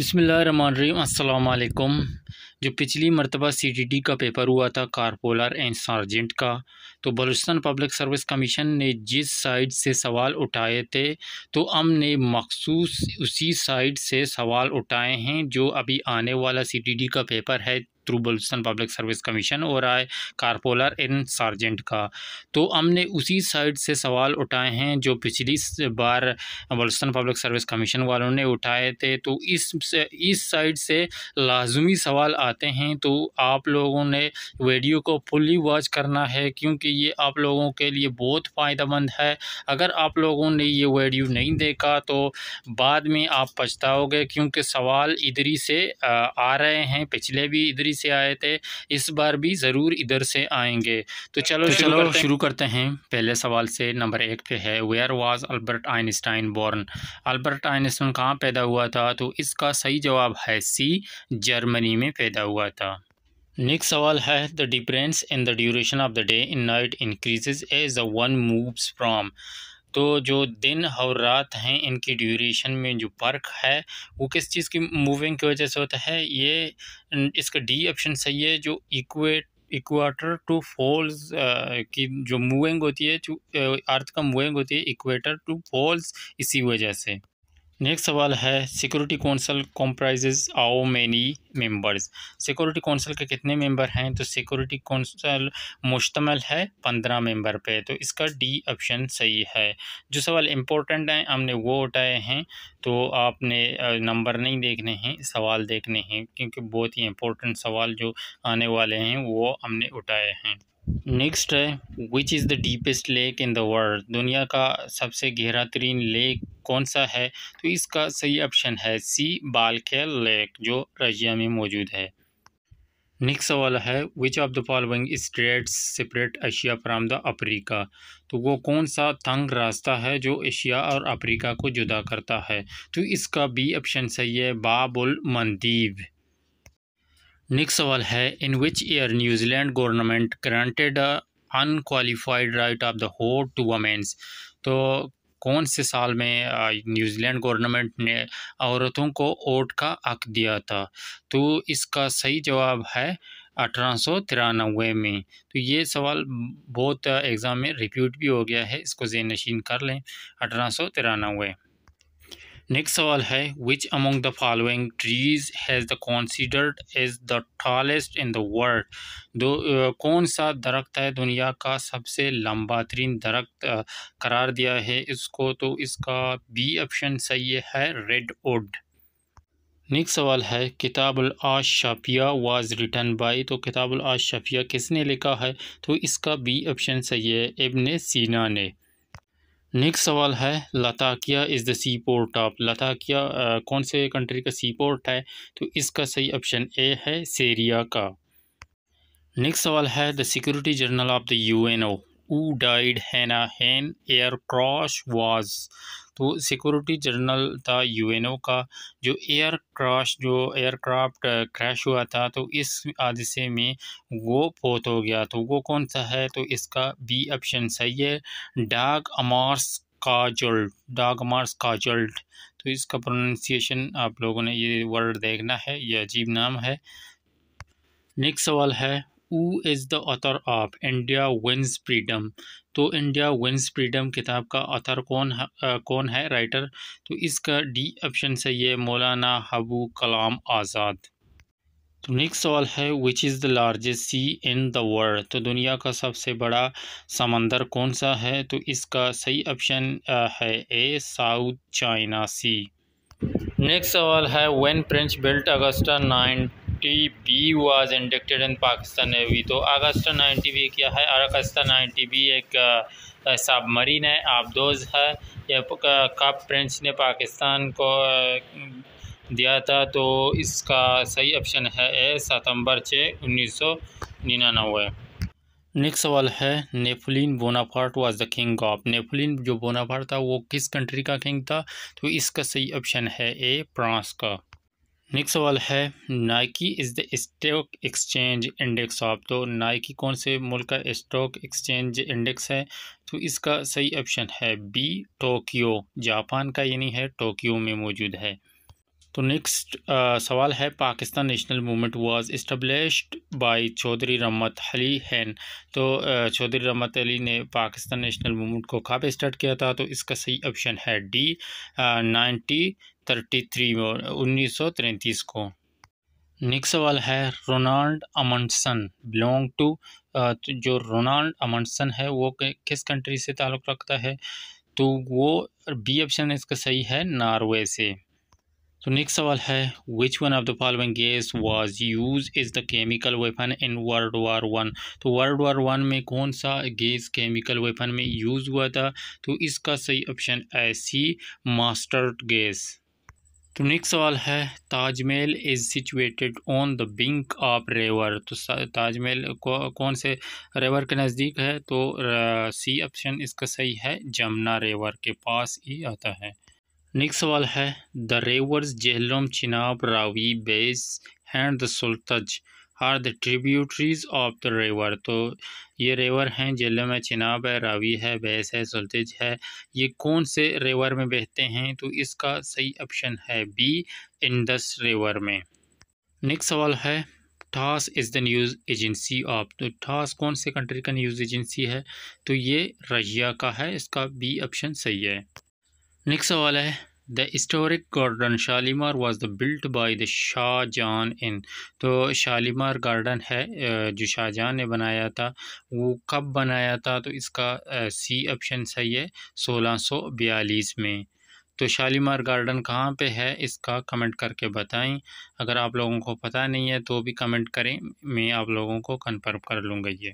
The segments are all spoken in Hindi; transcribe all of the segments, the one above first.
बसमीम जो पिछली मरतबा सी का पेपर हुआ था कारपोलर एंड सार्जेंट का तो बलूचिस्तान पब्लिक सर्विस कमीशन ने जिस साइड से सवाल उठाए थे तो हमने मखसूस उसी साइड से सवाल उठाए हैं जो अभी आने वाला सी का पेपर है through Balochistan public service commission हो रहा है कारपोलर इन सार्जेंट का तो हमने उसी साइड से सवाल उठाए हैं जो पिछली बार बलूचिस्तान पब्लिक सर्विस कमीशन वालों ने उठाए थे तो इस इस साइड से लाजमी सवाल आते हैं तो आप लोगों ने वीडियो को फुल्ली वॉच करना है क्योंकि ये आप लोगों के लिए बहुत फ़ायदेमंद है अगर आप लोगों ने ये वीडियो नहीं देखा तो बाद में आप पछताओगे क्योंकि सवाल इधरी से आ रहे हैं पिछले भी इधरी दिल्ली से आए थे इस बार भी ज़रूर इधर से आएंगे तो चलो तो चलो शुरू करते हैं पहले सवाल से नंबर एक पे है where was Albert Einstein born Albert Einstein कहाँ पैदा हुआ था तो इसका सही जवाब है सी जर्मनी में पैदा हुआ था नेक्स्ट सवाल है the difference in the duration of the day in night increases as the one moves from तो जो दिन और रात हैं इनकी ड्यूरेशन में जो फ़र्क है वो किस चीज़ की मूविंग की वजह से होता है ये इसका डी ऑप्शन सही है जो इक्वेट इक्वाटर टू फॉल्स की जो मूविंग होती है जो अर्थ का मूविंग होती है इक्वेटर टू फॉल्स इसी वजह से नेक्स्ट सवाल है security council comprises how many members security council के कितने मेंबर हैं तो सिक्योरिटी कौंसल मुश्तमल है पंद्रह मेंबर पे तो इसका डी ऑप्शन सही है जो सवाल इम्पोर्टेंट हैं हमने वो उठाए हैं तो आपने नंबर नहीं देखने हैं सवाल देखने हैं क्योंकि बहुत ही इम्पोर्टेंट सवाल जो आने वाले हैं वो हमने उठाए हैं नेक्स्ट है which is the deepest lake in the world दुनिया का सबसे गहरा तरीन लेक कौन सा है तो इसका सही ऑप्शन है सी बालखेल लेक जो रशिया में मौजूद है नेक्स्ट सवाल है which of the following states separate Asia from the Africa तो वो कौन सा तंग रास्ता है जो एशिया और अफ्रीका को जुदा करता है तो इसका बी ऑप्शन सही है बाबुल मंदीब नेक्स्ट सवाल है in which year New Zealand government granted unqualified right of the vote to women's तो कौन से साल में न्यूजीलैंड गवर्नमेंट ने औरतों को वोट का हक दिया था तो इसका सही जवाब है अठारह में तो ये सवाल बहुत एग्ज़ाम में रिपीट भी हो गया है इसको जेन नशीन कर लें अठारह नेक्स्ट सवाल है which among the following trees has the considered is the tallest in the world दो कौन सा दरख्त है दुनिया का सबसे लंबा तरीन दरख्त करार दिया है इसको तो इसका बी ऑप्शन सही है रेड वुड नेक्स्ट सवाल है किताबुल आज शाफिया वाज रिटन बाई तो किताबुल आज शाफिया किसने लिखा है तो इसका बी ऑप्शन सही है इब्ने सीना ने नेक्स्ट सवाल है Latakia is the sea port of Latakia कौन से कंट्री का सी पोर्ट है तो इसका सही ऑप्शन ए है सीरिया का नेक्स्ट सवाल है the security general of the UNO who died in a in air crash was तो सिक्योरिटी जर्नल था यूएनओ का जो एयर क्रैश जो एयरक्राफ्ट क्रैश हुआ था तो इस हादसे में वो फोत हो गया तो वो कौन सा है तो इसका बी ऑप्शन सही है डाग अमार्स काजल्ट अमार्स काजल्ट तो इसका प्रोनाउंसिएशन आप लोगों ने ये वर्ड देखना है ये अजीब नाम है नेक्स्ट सवाल है who is the author of India wins freedom तो इंडिया विंस फ्रीडम किताब का ऑथर कौन है, आ, कौन है राइटर तो इसका डी ऑप्शन सही है मौलाना हबू कलाम आज़ाद तो नेक्स्ट सवाल है which is the largest sea in the world तो दुनिया का सबसे बड़ा समंदर कौन सा है तो इसका सही ऑप्शन है A South China Sea next सवाल है when prince built Agosta nine ninety B was inducted in Pakistan navy तो अगस्त नाइन्टी बी क्या है अगस्त नाइन्टी बी एक सबमरीन है आबदोज है यह कब प्रिंस ने पाकिस्तान को दिया था तो इसका सही ऑप्शन है ए सितंबर छः उन्नीस सौ निन्यानवे नेक्स्ट सवाल है Napoleon Bonaparte was the king of Napoleon जो बोनापार्ट था वो किस कंट्री का किंग था तो इसका सही ऑप्शन है ए फ्रांस का नेक्स्ट सवाल है Nikkei is the stock exchange index of तो नाइकी कौन से मुल्क का स्टॉक एक्सचेंज इंडेक्स है तो इसका सही ऑप्शन है बी टोक्यो जापान का यानी है टोक्यो में मौजूद है तो नेक्स्ट uh, सवाल है Pakistan national movement was established by Chaudhry Rahmat Ali हैन तो uh, चौधरी रमत अली ने पाकिस्तान नेशनल मूवमेंट को कब पे स्टार्ट किया था तो इसका सही ऑप्शन है डी नाइनटी थर्टी थ्री में उन्नीस सौ तैंतीस को नेक्स्ट सवाल है रोनाल्ड अमंडसन बिलोंग uh, तो टू जो रोनाल्ड अमंडसन है वो किस कंट्री से ताल्लुक़ रखता है तो वो बी ऑप्शन इसका सही है नार्वे से तो नेक्स्ट सवाल है which one of the following gas was use is the chemical weapon in world war one तो वर्ल्ड वार वन में कौन सा गैस केमिकल वेपन में यूज़ हुआ था तो इसका सही option A C mustard gas तो नेक्स्ट सवाल है Taj Mahal is situated on the bank of river तो ताजमहल कौन से रेवर के नज़दीक है तो सी ऑप्शन इसका सही है जमुना रेवर के पास ही आता है नेक्स्ट सवाल है the rivers Jhelum Chenab Ravi Beas and the Sutlej are the tributaries of the river तो ये रेवर हैं जेहलम है चिनाब है रावी है बैस है सुलतज है ये कौन से रेवर में बहते हैं तो इसका सही ऑप्शन है बी इंडस रेवर में नेक्स्ट सवाल है TASS is the news agency of तो ठास कौन से कंट्री का न्यूज़ एजेंसी है तो ये रशिया का है इसका बी ऑप्शन सही है नेक्स्ट सवाल है the historic garden Shalimar was the built by the Shah Jahan in तो शालीमार गार्डन है जो शाहजहाँ ने बनाया था वो कब बनाया था तो इसका सी ऑप्शन सही है सोलह सौ बयालीस में तो शालीमार गार्डन कहाँ पे है इसका कमेंट करके बताएं अगर आप लोगों को पता नहीं है तो भी कमेंट करें मैं आप लोगों को कन्फर्म कर लूँगा ये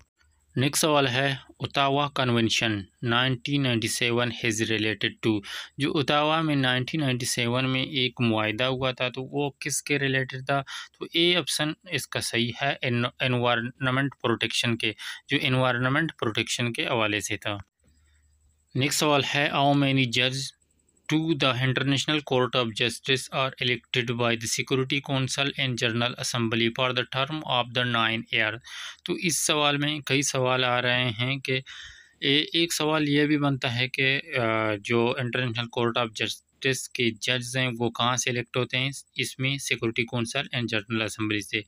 नेक्स्ट सवाल है Ottawa convention 1997 has related to जो उतावा में 1997 में एक माहा हुआ था तो वो किसके रिलेटेड था तो ए ऑप्शन इसका सही है एनवायरनमेंट प्रोटेक्शन के जो एनवायरनमेंट प्रोटेक्शन के हवाले से था नेक्स्ट सवाल है आओ मैनी जज to the International Court of Justice are elected by the Security Council and General Assembly for the term of the nine year तो इस सवाल में कई सवाल आ रहे हैं कि ए, एक सवाल यह भी बनता है कि जो इंटरनेशनल कोर्ट ऑफ सेक्टर्स के जज हैं वो कहाँ से इलेक्ट होते हैं इसमें security council and general assembly से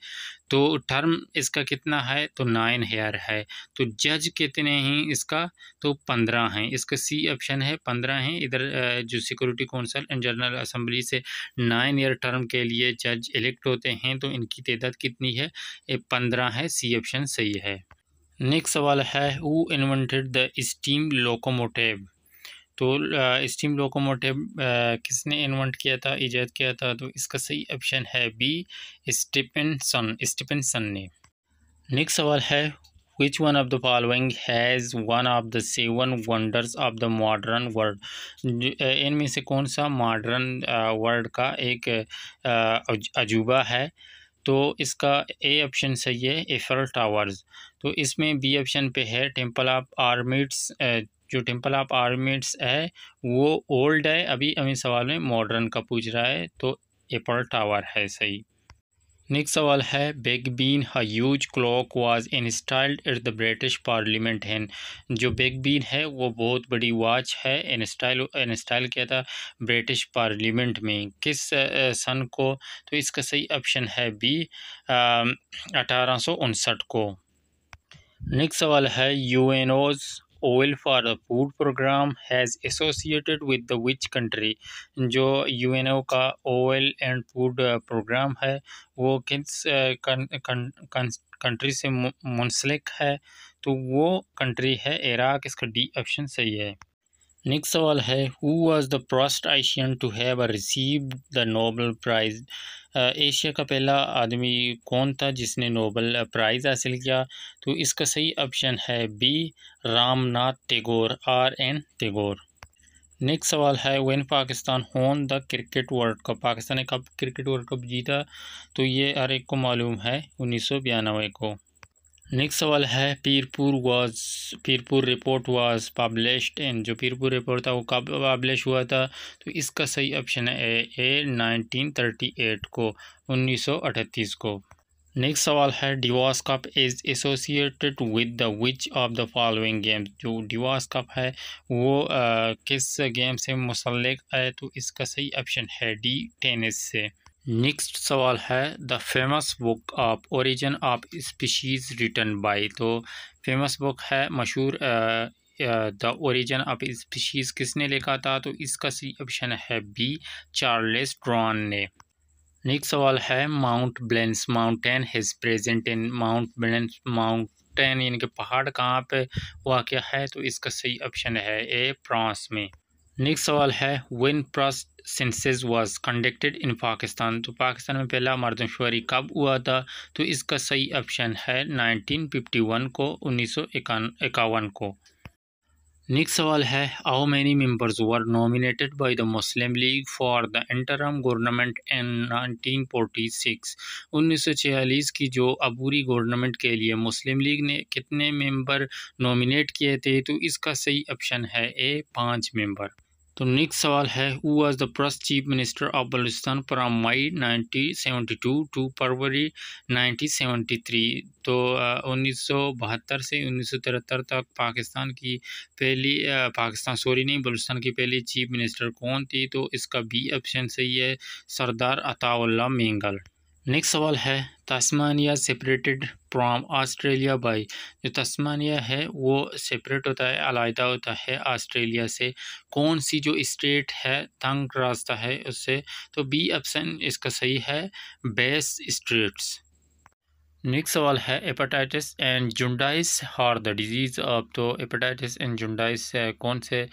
तो टर्म इसका कितना है तो नाइन हेयर है तो जज कितने हैं इसका तो पंद्रह हैं इसका सी ऑप्शन है पंद्रह हैं इधर जो security council and general assembly से नाइन ईयर टर्म के लिए जज इलेक्ट होते हैं तो इनकी तदाद कितनी है पंद्रह है सी ऑप्शन सही है नेक्स्ट सवाल है who invented the steam locomotive तो स्टीम लोकोमोटिव किसने इन्वेंट किया था ईजाद किया था तो इसका सही ऑप्शन है बी सन स्टीपन सन ने नेक्स्ट सवाल है which one of the following has one of the seven wonders of the modern world इनमें से कौन सा modern world का एक अजूबा है तो इसका ए ऑप्शन सही है एफर टावर्स तो इसमें बी ऑप्शन पे है टेंपल ऑफ आर्मिड्स जो टेम्पल ऑफ आर्मिट्स है वो ओल्ड है अभी अभी सवाल में मॉडर्न का पूछ रहा है तो एपल टावर है सही नेक्स्ट सवाल है Big Ben huge clock was installed at the British parliament in जो बेग बीन है वो बहुत बड़ी वॉच है इंस्टॉल इंस्टॉल किया था ब्रिटिश पार्लियामेंट में किस सन को तो इसका सही ऑप्शन है बी अठारह को नेक्स्ट सवाल है UNO's oil for food programme has associated with the which country जो यू एन ओ का ऑयल एंड फूड प्रोग्राम है वो किस कंट्री uh, से मुंसलिक है तो वो कंट्री है इराक इसका डी ऑप्शन सही है नेक्स्ट सवाल है who was the first Asian to have receive the Nobel prize Asia का पहला आदमी कौन था जिसने नोबल प्राइज़ uh, हासिल किया तो इसका सही ऑप्शन है B Ramnath Tagore R N Tagore next सवाल है when Pakistan won the cricket world cup Pakistan ने कब क्रिकेट वर्ल्ड कप जीता तो ये हर एक को मालूम है उन्नीस सौ बयानवे को नेक्स्ट सवाल है Pirpur was Pirpur report was published in जो पीरपुर रिपोर्ट था वो कब पब्लिश हुआ था तो इसका सही ऑप्शन है ए नाइनटीन थर्टी एट को उन्नीस सौ अठतीस को नेक्स्ट सवाल है Davis cup is associated with the which of the following games जो डिवास कप है वो आ, किस गेम से मुसलक है तो इसका सही ऑप्शन है डी टेनिस से नेक्स्ट सवाल है the famous book of origin of species written by तो फेमस बुक है मशहूर द ओरिजिन ऑफ स्पीशीज़ किसने लिखा था तो इसका सी ऑप्शन है बी चार्लेस ड्रॉन ने नेक्स्ट सवाल है Mount Blanc mountain is present in Mount Blanc mount mountain यानी कि पहाड़ कहाँ पे वाक़ है तो इसका सही ऑप्शन है ए फ्रांस में नेक्स्ट सवाल है when first census was conducted in Pakistan तो पाकिस्तान में पहला मर्दमशुमारी कब हुआ था तो इसका सही ऑप्शन है 1951 को उन्नीस सौ को नेक्स्ट सवाल है how many members were nominated by the Muslim League for the interim government in nineteen सौ छियालीस की जो अबूरी गवर्नमेंट के लिए मुस्लिम लीग ने कितने मेंबर नॉमिनेट किए थे तो इसका सही ऑप्शन है ए पाँच मेंबर तो नेक्स्ट सवाल है who was the first chief minister of Balochistan from May 1972 to February 1973 तो उन्नीस से उन्नीस तक पाकिस्तान की पहली पाकिस्तान सॉरी नहीं बलूचिस्तान की पहली चीफ मिनिस्टर कौन थी तो इसका बी ऑप्शन सही है सरदार अताउल्ला मेंगल नेक्स्ट सवाल है Tasmania separated from Australia by जो तस्मानिया है वो सेपरेट होता है अलहदा होता है ऑस्ट्रेलिया से कौन सी जो स्टेट है तंग रास्ता है उससे तो बी ऑप्शन इसका सही है बेस स्ट्रेट्स नेक्स्ट सवाल है hepatitis and jaundice are the disease of तो एपेटाइटिस एंड जुंडाइस कौन से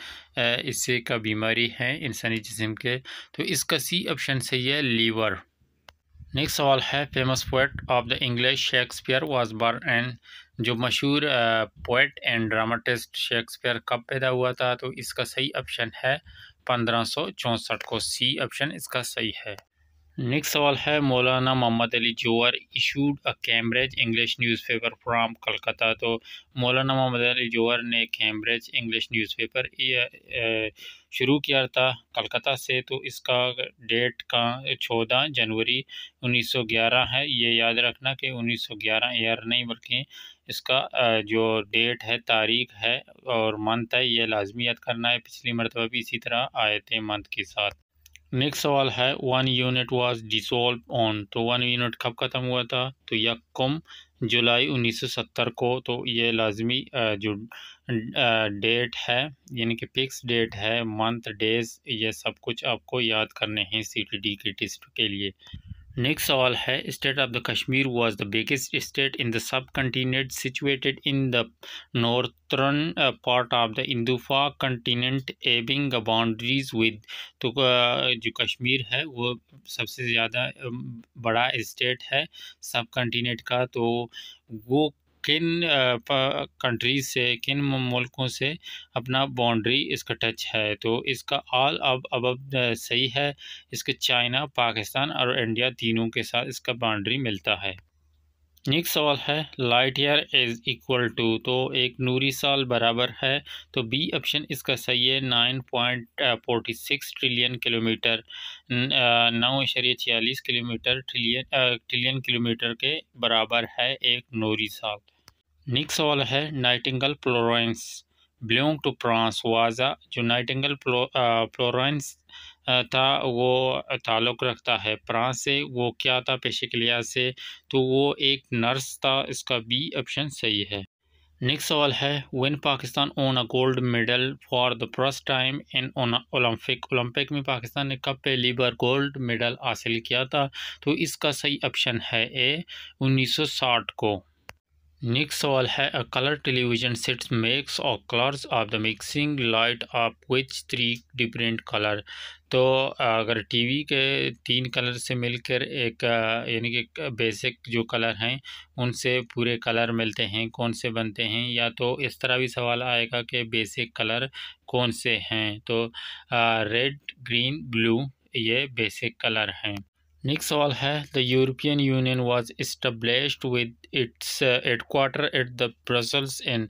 इससे का बीमारी है इंसानी जिसम के तो इसका सी ऑप्शन सही है लीवर नेक्स्ट सवाल है famous poet of the English Shakespeare was born and जो मशहूर पोइट एंड ड्रामाटिस्ट शेक्सपियर कब पैदा हुआ था तो इसका सही ऑप्शन है पंद्रह सौ चौंसठ को सी ऑप्शन इसका सही है नेक्स्ट सवाल है Maulana Mohammad Ali Jauhar issued a Cambridge English newspaper from Calcutta तो मौलाना मोहम्मद अली जोहर ने कैम्ब्रिज इंग्लिश न्यूज़पेपर शुरू किया था कलकत्ता से तो इसका डेट का चौदह जनवरी 1911 है ये याद रखना कि 1911 ईयर नहीं बल्कि इसका जो डेट है तारीख है और मंथ है ये लाजमी याद करना है पिछली मरतबा भी इसी तरह आए थे मंथ के साथ नेक्स्ट सवाल है one unit was dissolve on तो वन यूनिट कब ख़त्म हुआ था तो यकम जुलाई 1970 को तो ये लाजमी जो डेट है यानी कि फिक्स डेट है मंथ डेज ये सब कुछ आपको याद करने हैं सी टी डी के टेस्ट के लिए नेक्स्ट सवाल है state of the Kashmir was the biggest state in the subcontinent situated in the northern part of the इंदुफा कंटिनेंट एबिंग बाउंड्रीज विद तो जो कश्मीर है वो सबसे ज़्यादा um, बड़ा स्टेट है सब कंटिनेंट का तो वो किन कंट्रीज से किन मुल्कों से अपना बाउंड्री इसका टच है तो इसका अब अब अब सही है इसके चाइना पाकिस्तान और इंडिया तीनों के साथ इसका बाउंड्री मिलता है नेक्स्ट सवाल है light year is equal to तो एक नूरी साल बराबर है तो बी ऑप्शन इसका सही है nine point forty six trillion kilometre नौ इशरिया छियालीस किलोमीटर ट्रिलियन ट्रिलियन किलोमीटर के बराबर है एक नूरी साल नेक्स्ट सवाल है Nightingale Florence belong to France was जो नाइटिंगल फ्लोरेंस uh, था वो ताल्लुक़ रखता है प्रांस से वो क्या था पेशे पेशिकलिया से तो वो एक नर्स था इसका बी ऑप्शन सही है नेक्स्ट सवाल है when Pakistan won a gold medal for the first time in Olympic Olympic में पाकिस्तान ने कब पहली बार गोल्ड मेडल हासिल किया था तो इसका सही ऑप्शन है ए 1960 को नेक्स्ट सवाल है a colour television set makes all colours of the mixing light of which three different colour तो अगर टीवी के तीन कलर से मिलकर एक यानी कि बेसिक जो कलर हैं उनसे पूरे कलर मिलते हैं कौन से बनते हैं या तो इस तरह भी सवाल आएगा कि बेसिक कलर कौन से हैं तो रेड ग्रीन ब्लू ये बेसिक कलर हैं नेक्स्ट सवाल है the European union was established with its headquarter at the Brussels in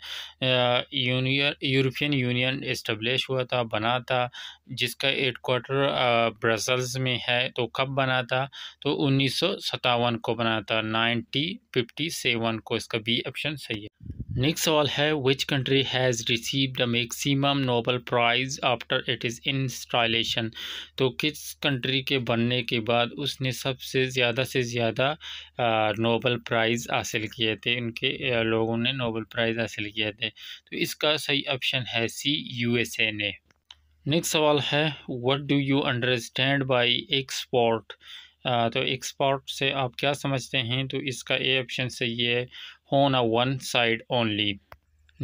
European union establish हुआ था बना था जिसका हेडकोार्टर ब्रसल्स uh, में है तो कब बना था तो उन्नीस सौ सतावन को बना था नाइनटी को इसका बी ऑप्शन सही है नेक्स्ट सवाल है which country has receive the maximum Nobel prize after it is installation तो किस कंट्री के बनने के बाद उसने सबसे ज़्यादा से ज़्यादा नोबल प्राइज़ हासिल किए थे उनके लोगों ने नोबल प्राइज़ हासिल किए थे तो इसका सही ऑप्शन है सी यूएसए ने नेक्स्ट सवाल है what do you understand by export तो एक्सपोर्ट से आप क्या समझते हैं तो इसका ए ऑप्शन सही है on a one side only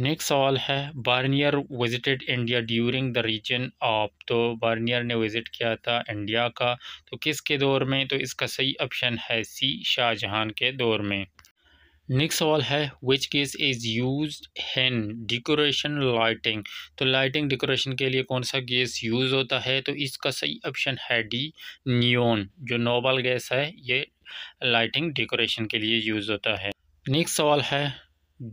next सवाल है Bernier visited India during the region of तो बार्नियर ने विज़िट किया था इंडिया का तो किसके दौर में तो इसका सही ऑप्शन है सी शाहजहां के दौर में नेक्स्ट सवाल है which gas is use in decoration lighting तो लाइटिंग डिकोरेशन के लिए कौन सा गैस यूज़ होता है तो इसका सही ऑप्शन है डी नियोन जो नोबल गैस है ये लाइटिंग डेकोरेशन के लिए यूज़ होता है नेक्स्ट सवाल है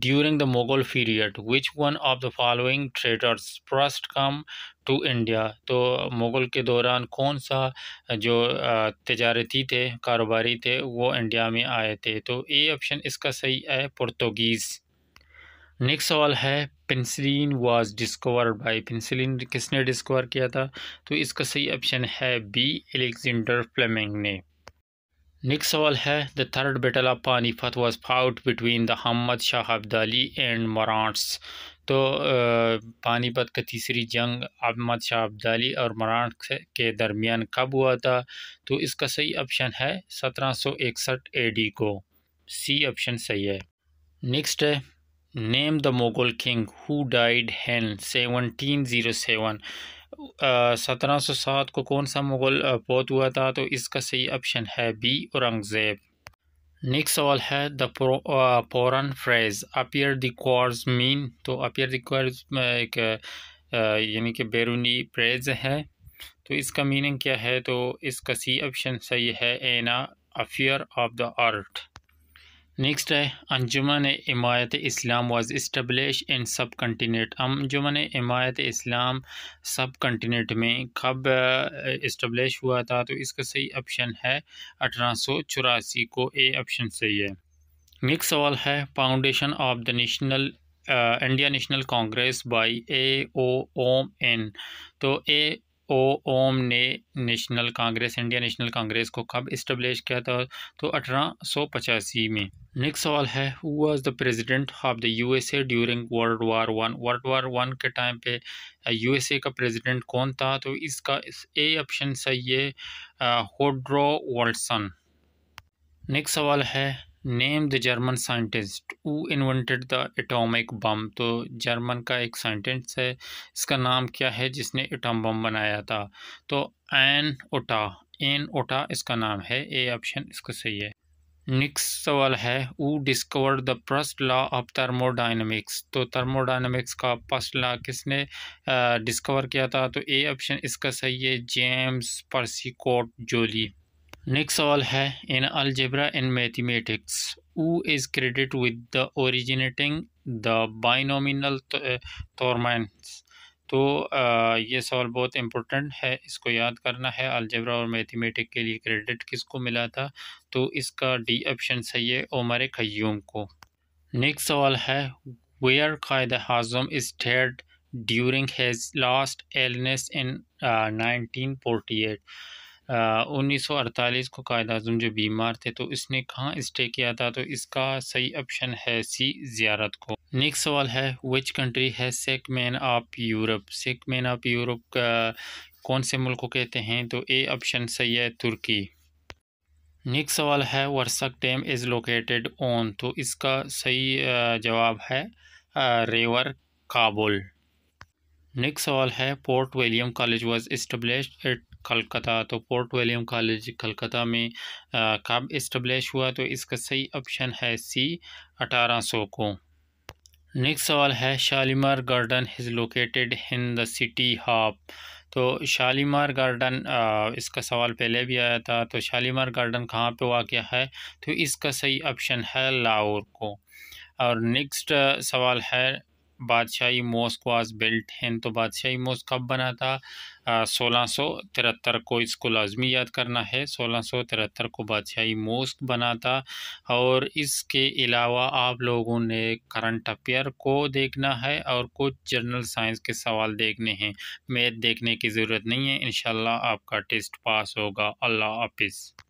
during the Mughal period which one of the following traders first come to India तो मुग़ल के दौरान कौन सा जो तजारती थे कारोबारी थे वो इंडिया में आए थे तो ए ऑप्शन इसका सही है पुर्तगीज़ नेक्स्ट सवाल है penicillin was discover by penicillin किसने डिस्कवर किया था तो इसका सही ऑप्शन है बी एलेक्जेंडर फ्लेमिंग ने नेक्स्ट सवाल है the third battle of Panipat was fought between the Ahmad Shah Abdali and Marathas तो पानीपत का तीसरी जंग अहमद शाह अब्दाली और मराठ के दरमियान कब हुआ था तो इसका सही ऑप्शन है सत्रह सौ इकसठ ए डी को सी ऑप्शन सही है नेक्स्ट है name the Mughal king who died in seventeen zero seven सत्रह सौ सात को कौन सा मुग़ल पोत हुआ था तो इसका सही ऑप्शन है बी औरंगज़ेब नेक्स्ट सवाल है the foreign phrase affaire de coeur mean तो अपियर दर्ज एक यानी कि बैरूनी फ्रेज है तो इसका मीनिंग क्या है तो इसका सी ऑप्शन सही है an affair of the heart next है अंजुमन इमायत इस्लाम वाज इस्टबलिश इन सब कंटिनेंट अंजुमन इमायत इस्लाम सब कंटिनेंट में कब इस्टबलिश हुआ था तो इसका सही ऑप्शन है अठारह को ए ऑप्शन सही है नेक्स्ट सवाल है foundation of the National India National Congress by A O Hume in तो ए ओ ओम ने National Congress India National Congress को कब इस्टबलिश किया था तो अठारह में नेक्स्ट सवाल है who was the president of the USA during world war one world war one के टाइम पे यूएसए uh, का प्रेसिडेंट कौन था तो इसका ए ऑप्शन सही है होड्रो uh, वॉल्सन नेक्स्ट सवाल है name the German scientist who invented the atomic bomb तो जर्मन का एक साइंटिस्ट है इसका नाम क्या है जिसने एटम बम बनाया था तो एन ओटा एन ओटा इसका नाम है ए ऑप्शन तो तो इसका सही है नेक्स्ट सवाल है who discover the first law of thermodynamics तो थर्मोडाइनमिक्स का फर्स्ट लॉ किसने डिस्कवर किया था तो ए ऑप्शन इसका सही है जेम्स पर्सिकोट जोली नेक्स्ट सवाल है in algebra in mathematics Who is credit with the originating the binomial thormans? तो eh, ये सवाल बहुत इम्पोर्टेंट है इसको याद करना है अलजेब्रा और मैथमेटिक के लिए क्रेडिट किसको मिला था तो इसका डी ऑप्शन सही है उमर खयूम को नेक्स्ट सवाल है where Quaid Azam is dead during his last illness in nineteen forty eight उन्नीस सौ अड़तालीस को कायद अजम जो बीमार थे तो इसने कहाँ स्टे किया था तो इसका सही ऑप्शन है सी जियारत को नेक्स्ट सवाल है विच कंट्री है sick man of Europe sick man of Europe कौन से मुल्क को कहते हैं तो ए ऑप्शन सही है तुर्की नेक्स्ट सवाल है Warsak dam is located on तो इसका सही जवाब है रेवर काबुल नेक्स्ट सवाल है Fort William college was establish at Calcutta तो पोर्ट विलियम कॉलेज कलकत्ता में कब इस्टबलेश हुआ तो इसका सही ऑप्शन है सी अठारह सौ को नेक्स्ट सवाल है Shalimar garden is located in the city of तो शालीमार गार्डन इसका सवाल पहले भी आया था तो शालीमार गार्डन कहाँ पे वाक़ है तो इसका सही ऑप्शन है लाहौर को और नेक्स्ट सवाल है Badshahi mosque was built in तो बादशाही मोस्क कब बना था सोलह सौ तिहत्तर को इसको लाजमी याद करना है सोलह सौ तिहत्तर को बादशाही मोस्क बना था और इसके अलावा आप लोगों ने करंट अफेयर को देखना है और कुछ जनरल साइंस के सवाल देखने हैं मैथ देखने की ज़रूरत नहीं है इन आपका टेस्ट पास होगा अल्लाह हाफिज़